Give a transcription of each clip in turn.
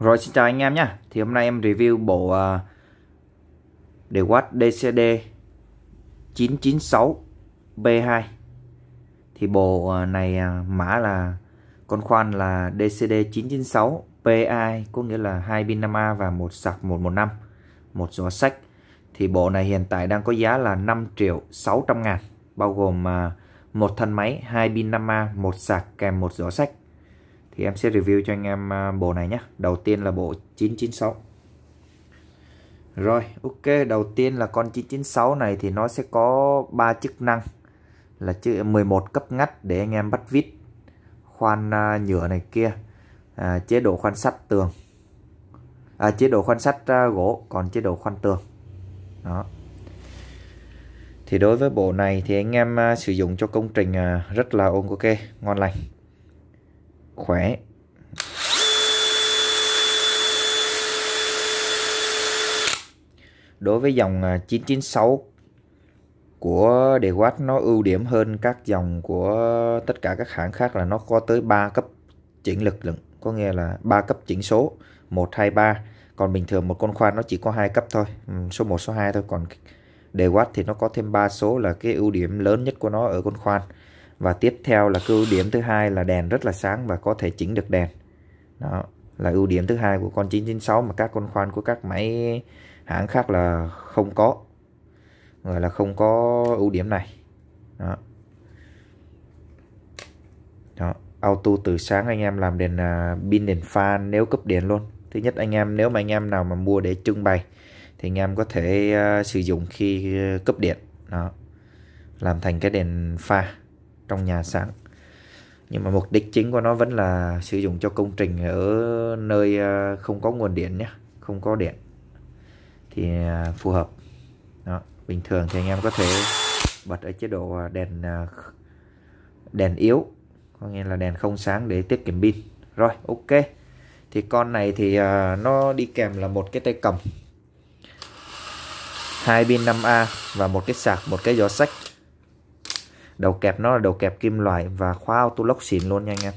Rồi xin chào anh em nhé Thì hôm nay em review bộ uh, Watt DCD 996 B2 Thì bộ à, này uh, mã là Con khoan là DCD 996 PI Có nghĩa là hai pin 5A và một sạc 115 một giỏ sách Thì bộ này hiện tại đang có giá là 5 triệu 600 ngàn Bao gồm uh, một thân máy, hai pin 5A, một sạc kèm một giỏ sách thì em sẽ review cho anh em à, bộ này nhé đầu tiên là bộ 996 rồi ok đầu tiên là con 996 này thì nó sẽ có 3 chức năng là chữ 11 cấp ngắt để anh em bắt vít khoan à, nhựa này kia à, chế độ khoan sắt tường à, chế độ khoan sắt à, gỗ còn chế độ khoan tường đó thì đối với bộ này thì anh em sử dụng cho công trình rất là ok ngon lành khỏe đối với dòng 996 à, của Dewatt nó ưu điểm hơn các dòng của tất cả các hãng khác là nó có tới 3 cấp chỉnh lực lượng có nghĩa là 3 cấp chỉnh số 1 2 3 còn bình thường một con khoan nó chỉ có hai cấp thôi ừ, số 1 số 2 thôi còn Dewatt thì nó có thêm 3 số là cái ưu điểm lớn nhất của nó ở con khoan và tiếp theo là ưu điểm thứ hai là đèn rất là sáng và có thể chỉnh được đèn đó là ưu điểm thứ hai của con 996 mà các con khoan của các máy hãng khác là không có gọi là không có ưu điểm này đó. Đó. auto từ sáng anh em làm đèn à, pin đèn fan nếu cấp điện luôn thứ nhất anh em nếu mà anh em nào mà mua để trưng bày thì anh em có thể uh, sử dụng khi à, cấp điện đó làm thành cái đèn pha trong nhà sáng nhưng mà mục đích chính của nó vẫn là sử dụng cho công trình ở nơi à, không có nguồn điện nhé không có điện thì à, phù hợp đó. bình thường thì anh em có thể bật ở chế độ à, đèn đèn yếu có nghĩa là đèn không sáng để tiết kiệm pin rồi ok thì con này thì nó đi kèm là một cái tay cầm hai pin 5A và một cái sạc một cái gió sách đầu kẹp nó là đầu kẹp kim loại và khóa auto lock xịn luôn nha anh em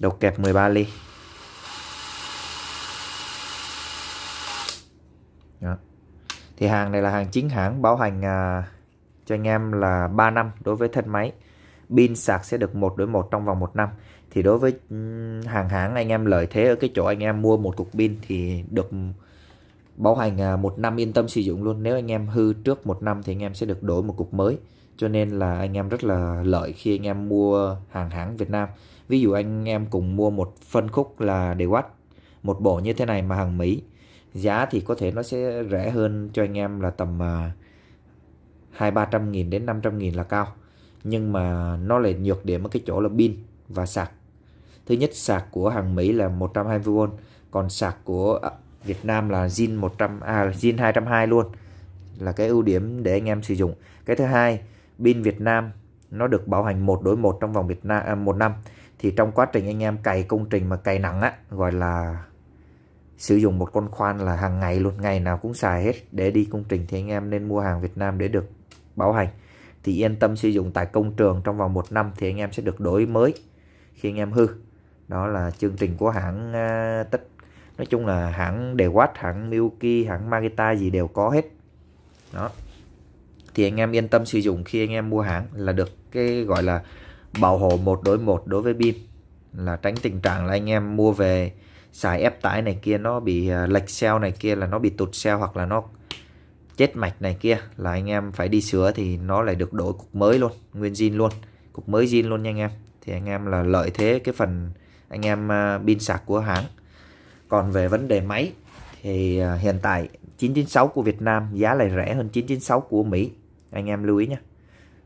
đầu kẹp 13 ly Đó. thì hàng này là hàng chính hãng bảo hành à, cho anh em là 3 năm đối với thân máy pin sạc sẽ được một đối một trong vòng một năm thì đối với hàng hãng anh em lợi thế ở cái chỗ anh em mua một cục pin thì được bảo hành à, một năm yên tâm sử dụng luôn nếu anh em hư trước một năm thì anh em sẽ được đổi một cục mới cho nên là anh em rất là lợi khi anh em mua hàng hãng Việt Nam ví dụ anh em cùng mua một phân khúc là đều watt một bộ như thế này mà hàng Mỹ giá thì có thể nó sẽ rẻ hơn cho anh em là tầm à, hai ba trăm nghìn đến năm trăm nghìn là cao nhưng mà nó lại nhược điểm ở cái chỗ là pin và sạc thứ nhất sạc của hàng Mỹ là 120V còn sạc của à, Việt Nam là zin 100 à zin 202 luôn là cái ưu điểm để anh em sử dụng. Cái thứ hai, pin Việt Nam nó được bảo hành một đối một trong vòng Việt Nam à, một năm thì trong quá trình anh em cày công trình mà cày nặng á gọi là sử dụng một con khoan là hàng ngày luôn ngày nào cũng xài hết để đi công trình thì anh em nên mua hàng Việt Nam để được bảo hành thì yên tâm sử dụng tại công trường trong vòng một năm thì anh em sẽ được đổi mới khi anh em hư đó là chương trình của hãng uh, tất nói chung là hãng Dewatt hãng Milky hãng Magita gì đều có hết đó thì anh em yên tâm sử dụng khi anh em mua hãng là được cái gọi là bảo hộ một đối một đối với pin là tránh tình trạng là anh em mua về xài ép tải này kia nó bị à, lệch xeo này kia là nó bị tụt xeo hoặc là nó chết mạch này kia là anh em phải đi sửa thì nó lại được đổi cục mới luôn nguyên zin luôn cục mới zin luôn nha anh em thì anh em là lợi thế cái phần anh em à, pin sạc của hãng còn về vấn đề máy thì à, hiện tại 996 của Việt Nam giá lại rẻ hơn 996 của Mỹ. Anh em lưu ý nha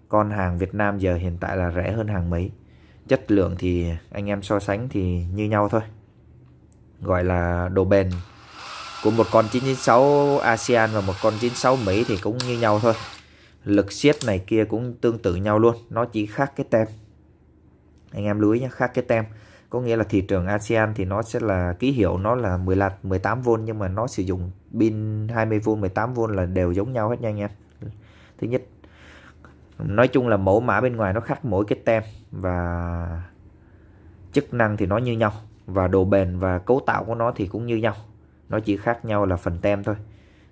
Con hàng Việt Nam giờ hiện tại là rẻ hơn hàng Mỹ. Chất lượng thì anh em so sánh thì như nhau thôi. Gọi là độ bền của một con 996 ASEAN và một con 96 Mỹ thì cũng như nhau thôi. Lực siết này kia cũng tương tự nhau luôn, nó chỉ khác cái tem. Anh em lưu ý nha khác cái tem có nghĩa là thị trường ASEAN thì nó sẽ là ký hiệu nó là 15 18V nhưng mà nó sử dụng pin 20V 18V là đều giống nhau hết nha anh em thứ nhất nói chung là mẫu mã bên ngoài nó khác mỗi cái tem và chức năng thì nó như nhau và độ bền và cấu tạo của nó thì cũng như nhau nó chỉ khác nhau là phần tem thôi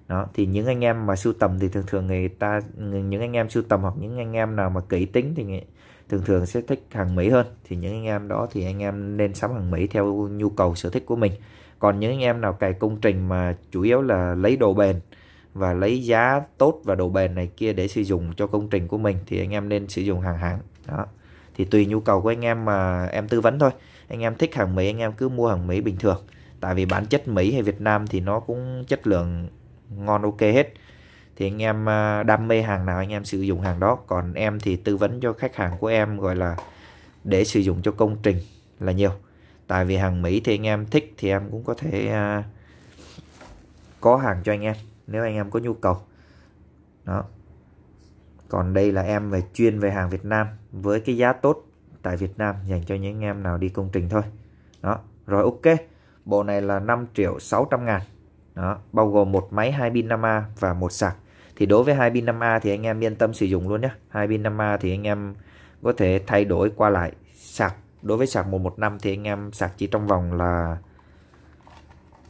đó thì những anh em mà sưu tầm thì thường thường người ta những anh em sưu tầm hoặc những anh em nào mà kỹ tính thì thường thường sẽ thích hàng Mỹ hơn thì những anh em đó thì anh em nên sắm hàng Mỹ theo nhu cầu sở thích của mình còn những anh em nào cài công trình mà chủ yếu là lấy đồ bền và lấy giá tốt và đồ bền này kia để sử dụng cho công trình của mình thì anh em nên sử dụng hàng hãng đó thì tùy nhu cầu của anh em mà em tư vấn thôi anh em thích hàng Mỹ anh em cứ mua hàng Mỹ bình thường tại vì bản chất Mỹ hay Việt Nam thì nó cũng chất lượng ngon ok hết thì anh em à, đam mê hàng nào anh em sử dụng hàng đó còn em thì tư vấn cho khách hàng của em gọi là để sử dụng cho công trình là nhiều tại vì hàng Mỹ thì anh em thích thì em cũng có thể uh, có hàng cho anh em nếu anh em có nhu cầu đó còn đây là em về chuyên về hàng Việt Nam với cái giá tốt tại Việt Nam dành cho những anh em nào đi công trình thôi đó rồi ok bộ này là 5 triệu 600 ngàn đó bao gồm một máy 2 pin 5A và một sạc thì đối với hai pin 5A thì anh em yên tâm sử dụng luôn nhé. Hai pin 5A thì anh em có thể thay đổi qua lại sạc. Đối với sạc 115 thì anh em sạc chỉ trong vòng là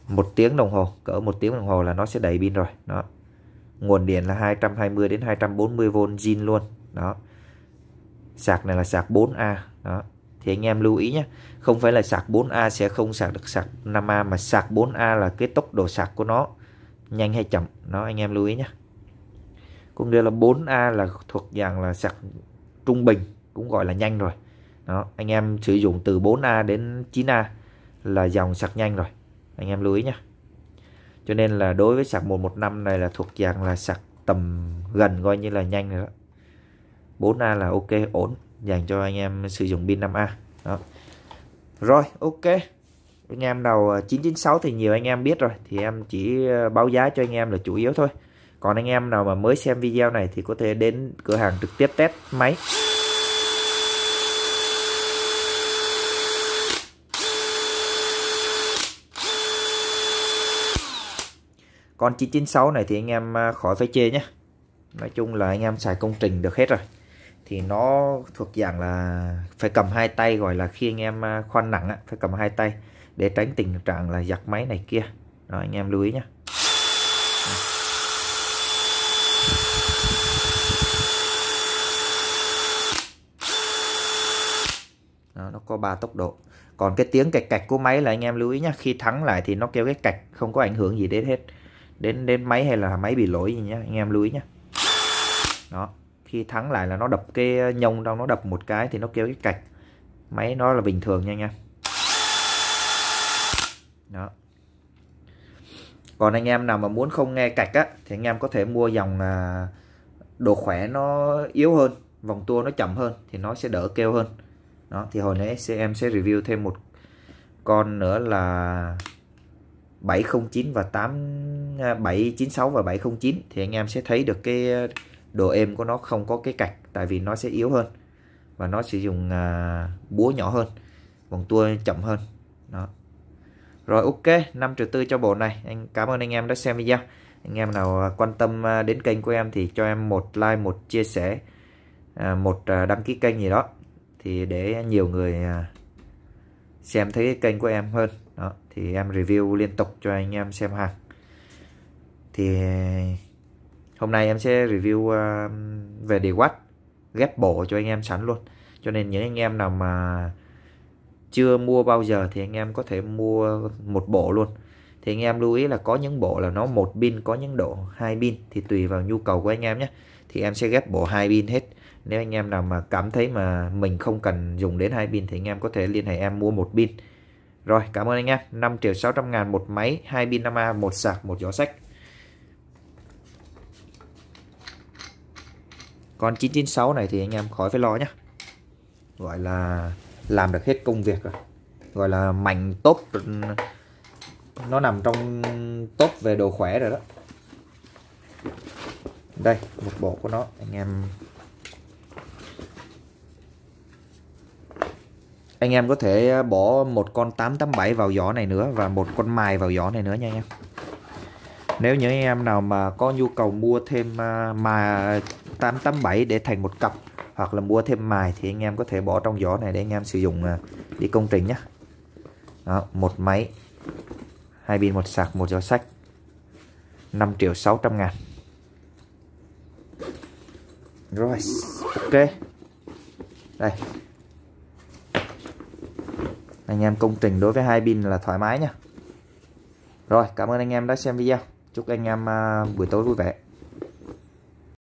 một tiếng đồng hồ, cỡ một tiếng đồng hồ là nó sẽ đầy pin rồi. Đó. Nguồn điện là 220 đến 240V zin luôn. Đó. Sạc này là sạc 4A. Đó. Thì anh em lưu ý nhé Không phải là sạc 4A sẽ không sạc được sạc 5A Mà sạc 4A là cái tốc độ sạc của nó Nhanh hay chậm Nó anh em lưu ý nhé có nghĩa là 4A là thuộc dạng là sạc trung bình cũng gọi là nhanh rồi đó anh em sử dụng từ 4A đến 9A là dòng sạc nhanh rồi anh em lưu ý nhé cho nên là đối với sạc 115 này là thuộc dạng là sạc tầm gần coi như là nhanh rồi đó 4A là ok ổn dành cho anh em sử dụng pin 5A đó rồi ok anh em nào 996 à, thì nhiều anh em biết rồi thì em chỉ à, báo giá cho anh em là chủ yếu thôi còn anh em nào mà mới xem video này thì có thể đến cửa hàng trực tiếp test máy Con 996 này thì anh em à, khỏi phải chê nhé Nói chung là anh em xài công trình được hết rồi Thì nó thuộc dạng là phải cầm hai tay gọi là khi anh em à, khoan nặng á, phải cầm hai tay Để tránh tình trạng là giặt máy này kia Đó anh em lưu ý nhé có 3 tốc độ còn cái tiếng cạch cạch của máy là anh em lưu ý nhé khi thắng lại thì nó kêu cái cạch không có ảnh hưởng gì đến hết đến đến máy hay là máy bị lỗi gì nhé anh em lưu ý nhé đó khi thắng lại là nó đập cái nhông đâu nó đập một cái thì nó kêu cái cạch máy nó là bình thường nha anh em đó còn anh em nào mà muốn không nghe cạch á thì anh em có thể mua dòng à, đồ khỏe nó yếu hơn vòng tua nó chậm hơn thì nó sẽ đỡ kêu hơn đó thì hồi nãy em sẽ review thêm một con nữa là 709 và 8 796 à, và 709 thì anh em sẽ thấy được cái độ êm của nó không có cái cạch tại vì nó sẽ yếu hơn và nó sử dụng à, búa nhỏ hơn vòng tua chậm hơn đó rồi ok 5 triệu tư cho bộ này anh cảm ơn anh em đã xem video anh em nào à, quan tâm à, đến kênh của em thì cho em một like một chia sẻ một đăng ký kênh gì đó thì để nhiều người à, xem thấy kênh của em hơn đó thì em review liên tục cho anh em xem hàng thì à, hôm nay em sẽ review à, về đề quát ghép bổ cho anh em sẵn luôn cho nên những anh em nào mà chưa mua bao giờ thì anh em có thể mua một bộ luôn thì anh em lưu ý là có những bộ là nó một pin có những độ hai pin thì tùy vào nhu cầu của anh em nhé thì em sẽ ghép bộ hai pin hết nếu anh em nào mà cảm thấy mà mình không cần dùng đến hai pin thì anh em có thể liên hệ em mua một pin rồi cảm ơn anh em 5 triệu 600 ngàn một máy hai pin 5A một sạc một giỏ sách Còn 996 này thì anh em khỏi phải lo nhé Gọi là làm được hết công việc rồi Gọi là mảnh tốt ừ, nó nằm trong tốt về độ khỏe rồi đó đây một bộ của nó anh em anh em có thể à, bỏ một con 887 vào giỏ này nữa và một con mài vào giỏ này nữa nha anh em nếu những anh em nào mà có nhu cầu mua thêm à, mà 887 để thành một cặp hoặc là mua thêm mài thì anh em có thể bỏ trong giỏ này để anh em sử dụng à, đi công trình nhé một máy hai pin một sạc một gió sách 5 triệu 600 ngàn rồi ok đây anh em công trình đối với hai pin là thoải mái nha rồi cảm ơn anh em đã xem video chúc anh em à, buổi tối vui vẻ